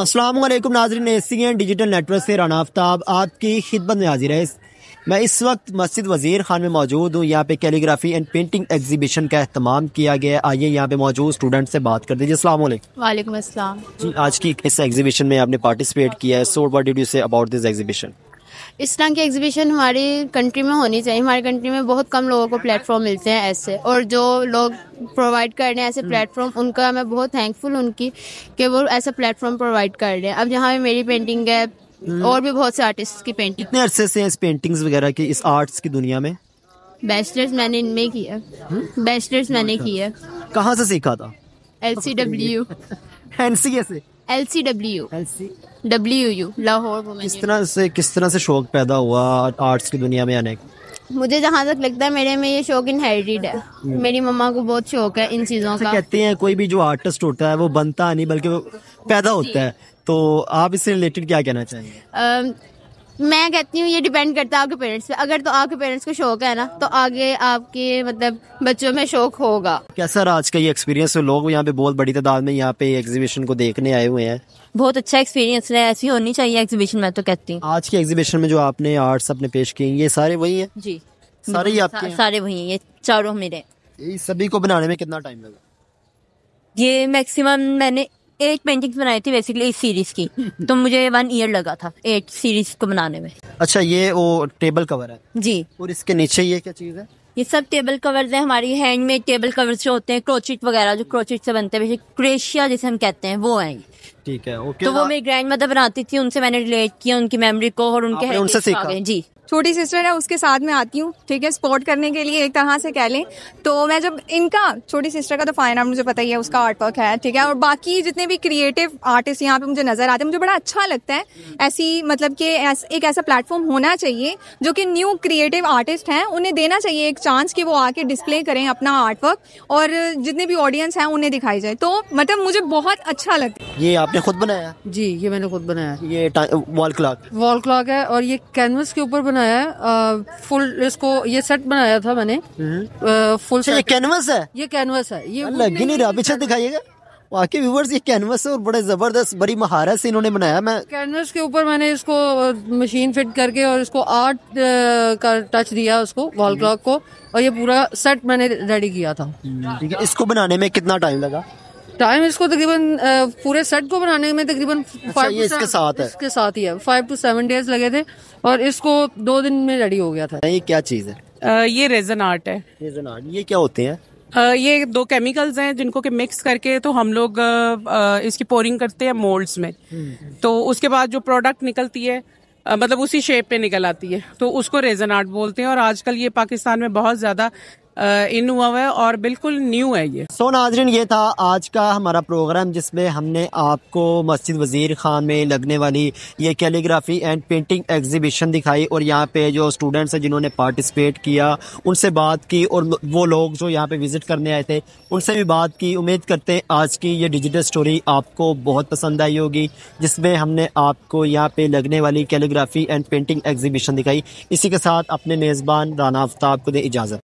अस्सलाम वालेकुम नाजरीन एसीएन डिजिटल नेटवर्क से राना आफ्ताब आपकी खिदमत में हाजिर है मैं इस वक्त मस्जिद वज़ीर खान में मौजूद हूँ यहाँ पे कैलीग्राफी एंड पेंटिंग एग्जीबिशन का अहतमाम किया गया है आइए यहाँ पे मौजूद स्टूडेंट से बात कर दीजिए अस्सलाम वालेकुम जी आज की इस एग्जीबिशन में आपने पार्टिसिपेट किया है so what did you say about this exhibition इस तरह की एग्जीबिशन हमारी कंट्री में होनी चाहिए हमारी कंट्री में बहुत कम लोगों को प्लेटफॉर्म मिलते हैं ऐसे और जो लोग प्रोवाइड कर रहे हैं ऐसे प्लेटफॉर्म हम्म। उनका मैं बहुत थैंकफुल उनकी कि वो ऐसा प्लेटफॉर्म प्रोवाइड कर रहे हैं अब जहाँ भी मेरी पेंटिंग है हम्म। और भी बहुत से आर्टिस्ट की पेंटिंग कितने अरसे से इस पेंटिंग्स वगैरह की इस आर्ट्स की दुनिया में बैचलर्स मैंने इनमें किया बैचलर्स हम्म। मैंने किया अच्छा। कहाँ से सीखा था L C W N C S L C W W U Lahore किस तरह से किस तरह से शौक पैदा हुआ आर्ट्स की दुनिया में आने का मुझे जहाँ तक लगता है मेरे में ये शौक इनहेरिटेड है हम्म। मेरी मम्मा को बहुत शौक है इन चीज़ों अच्छा, का कहते हैं कोई भी जो आर्टिस्ट होता है वो बनता नहीं बल्कि वो पैदा होता है तो आप इससे रिलेटेड क्या कहना चाहेंगे मैं कहती हूँ ये डिपेंड करता है आपके पेरेंट्स पे अगर तो आपके पेरेंट्स को शौक है ना तो आगे आपके मतलब बच्चों में शौक होगा कैसा सर आज का ये एक्सपीरियंस तो लोग यहाँ पे बहुत बड़ी तादाद में यहाँ पे एग्जीबिशन को देखने आए हुए हैं बहुत अच्छा एक्सपीरियंस है ऐसी होनी चाहिए एग्जीबिशन मैं तो कहती हूँ आज के एग्जीबिशन में जो आपने आर्ट्स अपने पेश किए ये सारे वही है जी सारे ही हाँ, आपके सारे वही है ये चारों मेरे सभी को बनाने में कितना टाइम लगा ये मैक्सिमम मैंने एट पेंटिंग्स बनाई थी बेसिकली इस सीरीज की तो मुझे वन ईयर लगा था एट सीरीज को बनाने में अच्छा ये वो टेबल कवर है जी और इसके नीचे ये क्या चीज़ है ये सब टेबल कवर्स हैं हमारी हैंडमेड टेबल कवर्स जो होते हैं क्रोचिट वगैरह जो क्रोचिट से बनते हैं क्रेशिया जिसे हम कहते हैं वो है ठीक है ओके तो वो हाँ। मेरी ग्रैंड मदर बनाती थी उनसे मैंने रिलेट किया उनकी मेमोरी को और उनके उनसे सीखा जी छोटी सिस्टर है उसके साथ में आती हूँ ठीक है सपोर्ट करने के लिए एक तरह से कह लें तो मैं जब इनका छोटी सिस्टर का तो फाइन आर्ट मुझे पता ही है उसका आर्ट वर्क है ठीक है और बाकी जितने भी क्रिएटिव आर्टिस्ट यहाँ पे मुझे नज़र आते हैं मुझे बड़ा अच्छा लगता है ऐसी मतलब कि एक ऐसा प्लेटफॉर्म होना चाहिए जो कि न्यू क्रिएटिव आर्टिस्ट हैं उन्हें देना चाहिए एक चांस कि वो आके डिस्प्ले करें अपना आर्ट वर्क और जितने भी ऑडियंस हैं उन्हें दिखाई जाए तो मतलब मुझे बहुत अच्छा लगता है ये आपने खुद बनाया जी ये मैंने खुद बनाया ये वॉल क्लॉक वॉल क्लॉक है और ये कैनवस के ऊपर बना बनाया है फुल इसको ये सेट बनाया था मैंने फुल हम्म। अच्छा, ये कैनवस है ये कैनवस है ये लग नहीं रहा पीछे दिखाइएगा वाकई व्यूवर्स ये कैनवस है और बड़े जबरदस्त बड़ी महारत से इन्होंने बनाया मैं कैनवस के ऊपर मैंने इसको मशीन फिट करके और इसको आर्ट का टच दिया उसको वॉल क्लॉक हम्म। को और ये पूरा सेट मैंने रेडी किया था हम्म, इसको बनाने में कितना टाइम लगा टाइम इसको तकरीबन पूरे सेट को बनाने में तकरीबन अच्छा, ये इसके साथ है इसके साथ ही है फाइव टू सेवन डेज लगे थे और इसको दो दिन में रेडी हो गया था ये क्या चीज़ है आ, ये रेजन आर्ट है रेजन आर्ट ये क्या होते हैं ये दो केमिकल्स हैं जिनको के मिक्स करके तो हम लोग इसकी पोरिंग करते हैं मोल्ड्स में तो उसके बाद जो प्रोडक्ट निकलती है मतलब उसी शेप पे निकल आती है तो उसको रेजन आर्ट बोलते हैं और आजकल ये पाकिस्तान में बहुत ज़्यादा इन हुआ हुआ है और बिल्कुल न्यू है ये सो नाजरीन ये था आज का हमारा प्रोग्राम जिसमें हमने आपको मस्जिद वज़ीर खान में लगने वाली ये कैलीग्राफी एंड पेंटिंग एग्जीबिशन दिखाई और यहाँ पे जो स्टूडेंट्स हैं जिन्होंने पार्टिसिपेट किया उनसे बात की और वो लोग जो यहाँ पे विज़िट करने आए थे उनसे भी बात की उम्मीद करते हैं आज की ये डिजिटल स्टोरी आपको बहुत पसंद आई होगी जिसमें हमने आपको यहाँ पे लगने वाली कैलीग्राफी एंड पेंटिंग एग्जीबिशन दिखाई इसी के साथ अपने मेज़बान राना आफ्ताब को दे इजाज़त